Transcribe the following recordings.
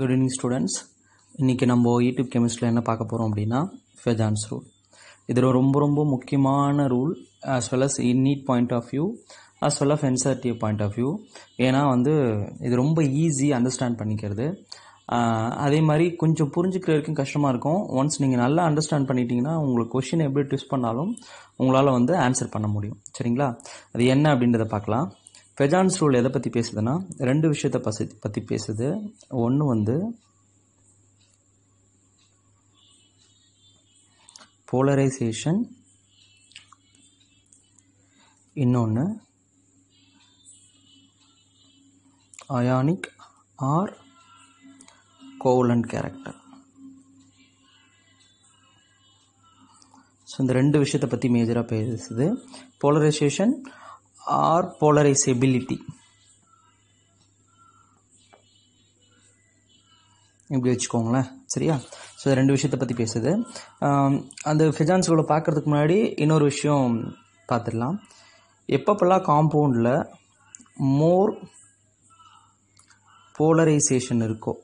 Good evening students இன்றைக்கி நம்ம YouTube கெமிஸ்ட்ரியில் என்ன பார்க்க போகிறோம் அப்படின்னா ஃபெஜான்ஸ் ரூல் இதில் ரொம்ப ரொம்ப முக்கியமான rule as well as NEET point of view as well of என்சர்டிவ் பாயிண்ட் ஆஃப் வியூ ஏன்னா வந்து இது ரொம்ப ஈஸி அண்டர்ஸ்டாண்ட் பண்ணிக்கிறது அதே மாதிரி கொஞ்சம் புரிஞ்சுக்கிறதுக்கும் கஷ்டமாக இருக்கும் ஒன்ஸ் நீங்கள் நல்லா அண்டர்ஸ்டாண்ட் பண்ணிட்டீங்கன்னா உங்களுக்கு கொஷின் எப்படி ட்விஸ்ட் பண்ணாலும் உங்களால் வந்து ஆன்சர் பண்ண முடியும் சரிங்களா அது என்ன அப்படின்றத பார்க்கலாம் ஃபெஜான்ஸ் ரூல் எதை பற்றி பேசுதுன்னா ரெண்டு விஷயத்தை பசி பற்றி பேசுது ஒன்று வந்து போலரைசேஷன் இன்னொன்று ionic or covalent character so இந்த ரெண்டு விஷயத்தை பற்றி மேஜராக பேசுது போலரைசேஷன் or polarizability. இப்படி வச்சுக்கோங்களேன் சரியா ஸோ ரெண்டு விஷயத்தை பற்றி பேசுது அந்த ஃபிஜான்ஸ்களை பார்க்குறதுக்கு முன்னாடி இன்னொரு விஷயம் பார்த்துடலாம் எப்பப்பெல்லாம் காம்பவுண்டில் மோர் போலரைசேஷன் இருக்கோ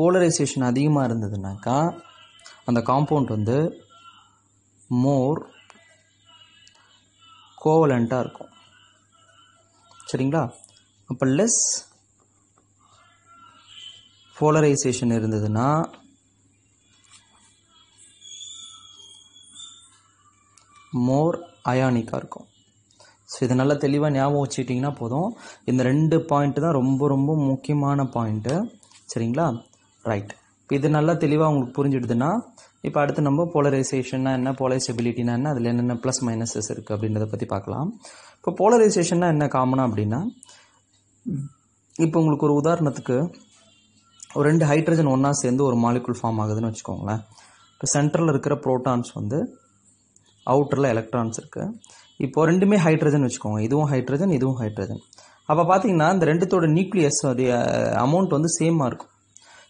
போலரைசேஷன் அதிகமாக இருந்ததுனாக்கா அந்த காம்பவுண்ட் வந்து மோர் கோவலண்ட்டாக இருக்கும் சரிங்களா அப்போ லெஸ் போலரைசேஷன் இருந்ததுன்னா மோர் அயானிக்காக இருக்கும் ஸோ இதை நல்லா தெளிவாக ஞாபகம் வச்சுக்கிட்டிங்கன்னா போதும் இந்த ரெண்டு பாயிண்ட்டு தான் ரொம்ப ரொம்ப முக்கியமான பாயிண்ட்டு சரிங்களா ரைட் இப்போ இது நல்லா தெளிவாக உங்களுக்கு புரிஞ்சிடுதுன்னா இப்போ அடுத்து நம்ம போலரைசேஷன்னா என்ன போலரைசபிலிட்டினா என்ன அதில் என்னென்ன ப்ளஸ் மைனஸஸ் இருக்குது அப்படின்றத பற்றி பார்க்கலாம் இப்போ போலரைசேஷன்னா என்ன காமனாக அப்படின்னா இப்போ உங்களுக்கு ஒரு உதாரணத்துக்கு ஒரு ரெண்டு ஹைட்ரஜன் ஒன்றா சேர்ந்து ஒரு மாலிகுல் ஃபார்ம் ஆகுதுன்னு வச்சுக்கோங்களேன் இப்போ சென்ட்ரலில் இருக்கிற ப்ரோட்டான்ஸ் வந்து அவுட்டரில் எலக்ட்ரான்ஸ் இருக்குது இப்போ ரெண்டுமே ஹைட்ரஜன் வச்சுக்கோங்க இதுவும் ஹைட்ரஜன் இதுவும் ஹைட்ரஜன் அப்போ பார்த்தீங்கன்னா இந்த ரெண்டுத்தோட நியூக்ளியஸ் உடைய அமௌண்ட் வந்து சேமாக இருக்கும்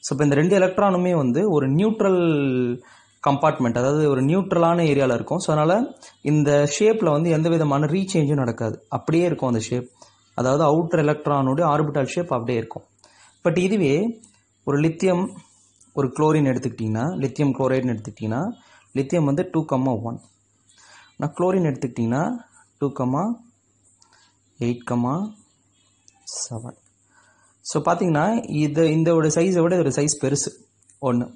ஸோ இப்போ இந்த ரெண்டு எலக்ட்ரானுமே வந்து ஒரு நியூட்ரல் கம்பார்ட்மெண்ட் அதாவது ஒரு நியூட்ரலான ஏரியாவில் இருக்கும் ஸோ அதனால் இந்த ஷேப்பில் வந்து எந்த விதமான ரீசேஞ்சும் நடக்காது அப்படியே இருக்கும் அந்த ஷேப் அதாவது அவுட்டர் எலக்ட்ரானுடைய ஆர்பிட்டால் ஷேப் அப்படியே இருக்கும் பட் இதுவே ஒரு லித்தியம் ஒரு குளோரின் எடுத்துக்கிட்டிங்கன்னா லித்தியம் குளோரைட்னு எடுத்துக்கிட்டிங்கன்னா லித்தியம் வந்து டூ கம்மா ஒன் நான் குளோரின் எடுத்துக்கிட்டிங்கன்னா two comma eight comma seven so பார்த்தீங்கன்னா இது இதோட சைஸை விட இதோட சைஸ் பெருசு ஒன்று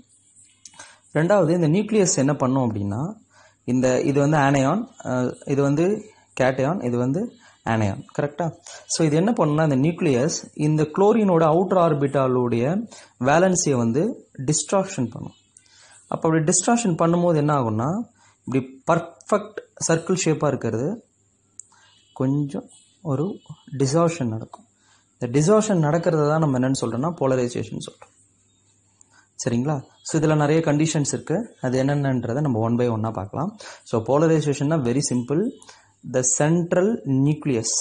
ரெண்டாவது இந்த நியூக்ளியஸ் என்ன பண்ணும் அப்படின்னா இந்த இது வந்து ஆனையான் இது வந்து கேட்டையான் இது வந்து ஆனையான் கரெக்டாக ஸோ இது என்ன பண்ணுன்னா இந்த நியூக்ளியஸ் இந்த குளோரினோட அவுட்டர் ஆர்பிட்டாலுடைய வேலன்ஸியை வந்து டிஸ்ட்ராக்ஷன் பண்ணும் அப்போ அப்படி டிஸ்ட்ராக்ஷன் பண்ணும்போது என்ன ஆகும்னா இப்படி பர்ஃபெக்ட் சர்க்கிள் ஷேப்பாக இருக்கிறது கொஞ்சம் ஒரு டிசார்ஷன் நடக்கும் இந்த டிசார்ஷன் நடக்கிறது தான் நம்ம என்னென்னு சொல்கிறோன்னா போலரைசேஷன் சொல்கிறோம் சரிங்களா ஸோ இதில் நிறைய கண்டிஷன்ஸ் இருக்குது அது என்னென்னன்றதை நம்ம ஒன் பை ஒன்னாக பார்க்கலாம் ஸோ போலரைசேஷன்னா very simple the central nucleus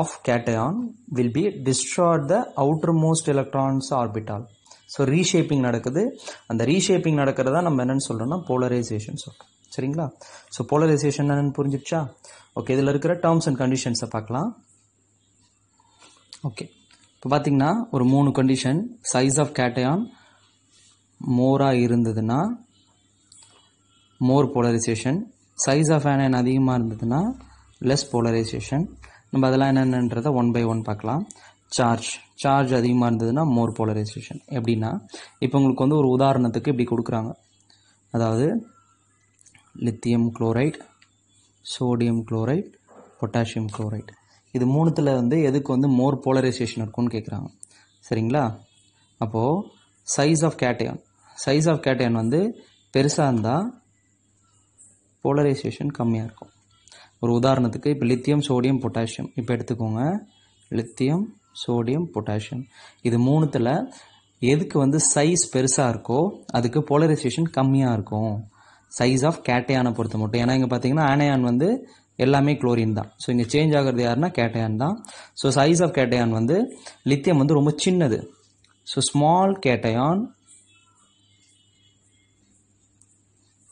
of cation will be distort the outermost electrons orbital so reshaping நடக்குது அந்த ரீஷேப்பிங் நடக்கிறதா நம்ம என்னென்னு சொல்கிறோம்னா போலரைசேஷன் சொல்கிறோம் சரிங்களா ஸோ போலரைசேஷன் என்னென்னு புரிஞ்சிடுச்சா ஓகே இதில் இருக்கிற டேர்ம்ஸ் அண்ட் கண்டிஷன்ஸை பார்க்கலாம் ஓகே இப்போ பார்த்திங்கன்னா ஒரு மூணு கண்டிஷன் சைஸ் ஆஃப் கேட்டயான் மோராக இருந்ததுன்னா more polarization size of anion அதிகமாக இருந்ததுன்னா லெஸ் போலரைசேஷன் நம்ம அதெல்லாம் என்னென்னன்றதை ஒன் பை ஒன் பார்க்கலாம் சார்ஜ் சார்ஜ் அதிகமாக இருந்ததுன்னா மோர் போலரைசேஷன் எப்படின்னா இப்போ உங்களுக்கு வந்து ஒரு உதாரணத்துக்கு இப்படி கொடுக்குறாங்க அதாவது lithium chloride sodium chloride potassium chloride இது மூணுத்தில் வந்து எதுக்கு வந்து மோர் போலரைசேஷன் இருக்கும்னு கேட்குறாங்க சரிங்களா அப்போது size of cation size of cation வந்து பெருசாக இருந்தால் போலரைசேஷன் கம்மியாக இருக்கும் ஒரு உதாரணத்துக்கு இப்போ லித்தியம் சோடியம் பொட்டாசியம் இப்போ எடுத்துக்கோங்க லித்தியம் சோடியம் பொட்டாசியம் இது மூணுத்தில் எதுக்கு வந்து சைஸ் பெருசாக இருக்கோ அதுக்கு போலரைசேஷன் கம்மியாக இருக்கும் சைஸ் ஆஃப் கேட்டையானை பொறுத்த மட்டும் ஏன்னா இங்கே பார்த்தீங்கன்னா ஆனையான் வந்து எல்லாமே குளோரின் தான் ஸோ இங்கே சேஞ்ச் ஆகிறது யாருன்னா கேட்டையான் தான் ஸோ சைஸ் ஆஃப் கேட்டையான் வந்து லித்தியம் வந்து ரொம்ப சின்னது so small cation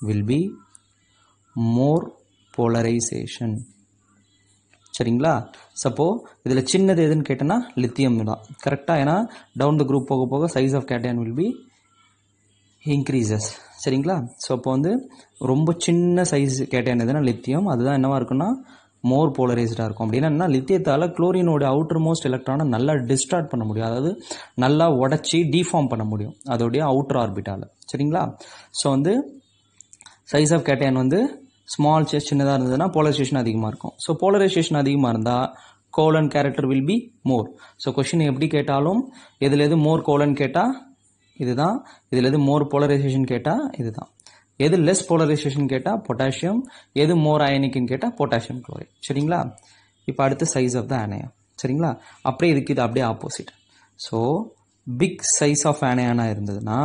will be more polarization சரிங்களா சப்போ இதில் சின்னது எதுன்னு கேட்டேன்னா லித்தியம் தான் கரெக்டாக ஏன்னா டவுன் த குரூப் போக போக size of cation will be increases சரிங்களா ஸோ அப்போ வந்து ரொம்ப சின்ன சைஸ் கேட்டேன் எதுனா லித்தியம் அதுதான் என்னவாக இருக்குன்னா மோர் போலரைஸ்டாக இருக்கும் அப்படின்னா என்ன லித்தியத்தால் குளோரினோட அவுட்டர் மோஸ்ட் எலக்ட்ரானை நல்லா டிஸ்டார்ட் பண்ண முடியும் அதாவது நல்லா உடச்சி டீஃபார்ம் பண்ண முடியும் அதோடைய அவுட்டர் ஆர்பிட்டால் சரிங்களா ஸோ வந்து சைஸ் ஆஃப் கேட்டையன் வந்து ஸ்மால் சேஸ் சின்னதாக இருந்ததுன்னா போலரைசேஷன் அதிகமாக இருக்கும் ஸோ போலரைசேஷன் அதிகமாக இருந்தால் covalent character will be more so question எப்படி கேட்டாலும் எதில் எது மோர் கோலன் கேட்டால் இதுதான் இதில் எது மோர் போலரைசேஷன் கேட்டால் இதுதான் எது லெஸ் போலரைசேஷன் கேட்டால் பொட்டாசியம் எது மோர் அயனிக்குன்னு கேட்டால் பொட்டாசியம் குளோரைட் சரிங்களா இப்போ அடுத்து சைஸ் ஆஃப் த அனையா சரிங்களா அப்படியே இதுக்கு இது அப்படியே opposite so big size of அனையானா இருந்ததுன்னா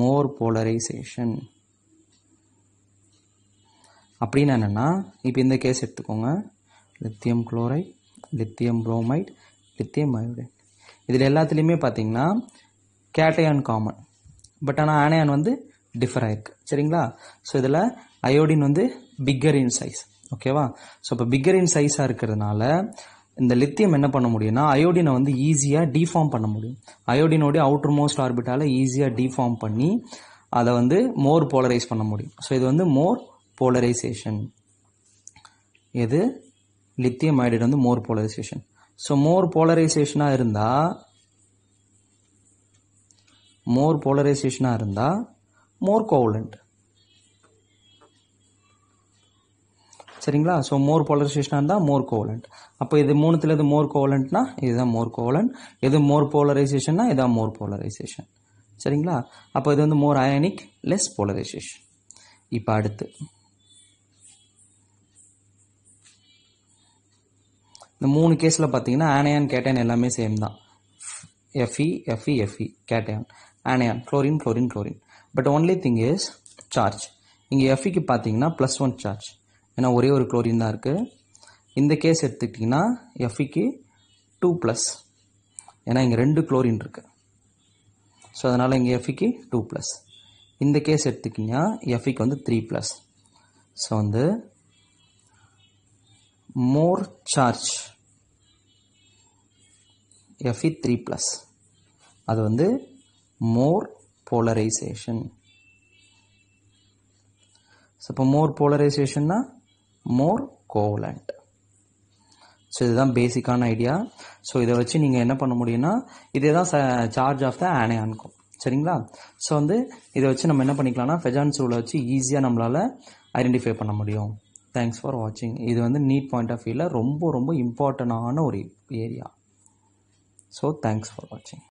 மோர் போலரைசேஷன் அப்படின்னு என்னென்னா இப்போ இந்த கேஸ் எடுத்துக்கோங்க lithium chloride lithium bromide lithium iodide இதில் எல்லாத்துலேயுமே பார்த்தீங்கன்னா கேட்டையான் காமன் பட் ஆனால் ஆனையான் வந்து டிஃபர் ஆயிருக்கு சரிங்களா ஸோ இதில் அயோடின் வந்து பிக்கர் இன் சைஸ் ஓகேவா ஸோ இப்போ பிக்கர் இன் சைஸாக இருக்கிறதுனால இந்த லித்தியம் என்ன பண்ண முடியும்னா அயோடினை வந்து ஈஸியாக டிஃபார்ம் பண்ண முடியும் அயோடினோடைய அவுட்டர் மோஸ்ட் ஆர்பிட்டால் ஈஸியாக டிஃபார்ம் பண்ணி அதை வந்து மோர் போலரைஸ் பண்ண முடியும் ஸோ இது வந்து மோர் போலரைசேஷன் எது லித்தியம் அயோடைடு வந்து மோர் போலரைசேஷன் ஸோ மோர் போலரைசேஷனாக இருந்தால் மோர் போலரைசேஷனாக இருந்தால் மோர் கோவலண்ட் சரிங்களா ஸோ மோர் போலரைசேஷனாக இருந்தால் மோர் கோவலண்ட் அப்போ இது மூணுத்தில் இது மோர் கோவலண்ட்னா இதுதான் மோர் கோவலண்ட் எது மோர் போலரைசேஷன்னா இதுதான் மோர் போலரைசேஷன் சரிங்களா அப்போ இது வந்து மோர் அயனிக் லெஸ் போலரைசேஷன் இப்போ அடுத்து இந்த மூணு கேஸில் பார்த்தீங்கன்னா ஆனையான் கேட்டையான் எல்லாமே சேம் தான் F E F E F E cation anion chlorine chlorine chlorine but only thing is charge இங்கே எஃப்இக்கு பார்த்தீங்கன்னா ப்ளஸ் ஒன் சார்ஜ் ஏன்னா ஒரே ஒரு குளோரின் தான் இருக்குது இந்த கேஸ் எடுத்துக்கிட்டிங்கன்னா எஃப்இக்கு e டூ ப்ளஸ் ஏன்னா இங்கே ரெண்டு குளோரின் இருக்குது ஸோ அதனால் இங்கே எஃப்இக்கு e டூ ப்ளஸ் இந்த கேஸ் எடுத்துக்கிங்கன்னா எஃப்இக்கு e வந்து த்ரீ ப்ளஸ் ஸோ வந்து more more charge three plus e அது வந்து மோர் போலரைசேஷன் ஸோ இப்போ மோர் போலரைசேஷன்னா மோர் கோவலண்ட் ஸோ இதுதான் பேசிக்கான ஐடியா ஸோ இதை வச்சு நீங்கள் என்ன பண்ண முடியும்னா இதே தான் சார்ஜ் ஆஃப் த ஆனையான்கும் சரிங்களா ஸோ வந்து இதை வச்சு நம்ம என்ன பண்ணிக்கலாம்னா ஃபெஜான்ஸ் ரூலை வச்சு ஈஸியாக நம்மளால் ஐடென்டிஃபை பண்ண முடியும் தேங்க்ஸ் ஃபார் வாட்சிங் இது வந்து நீட் பாயிண்ட் ஆஃப் வியூவில் ரொம்ப ரொம்ப இம்பார்ட்டண்டான ஒரு ஏரியா ஸோ தேங்க்ஸ் ஃபார் வாட்சிங்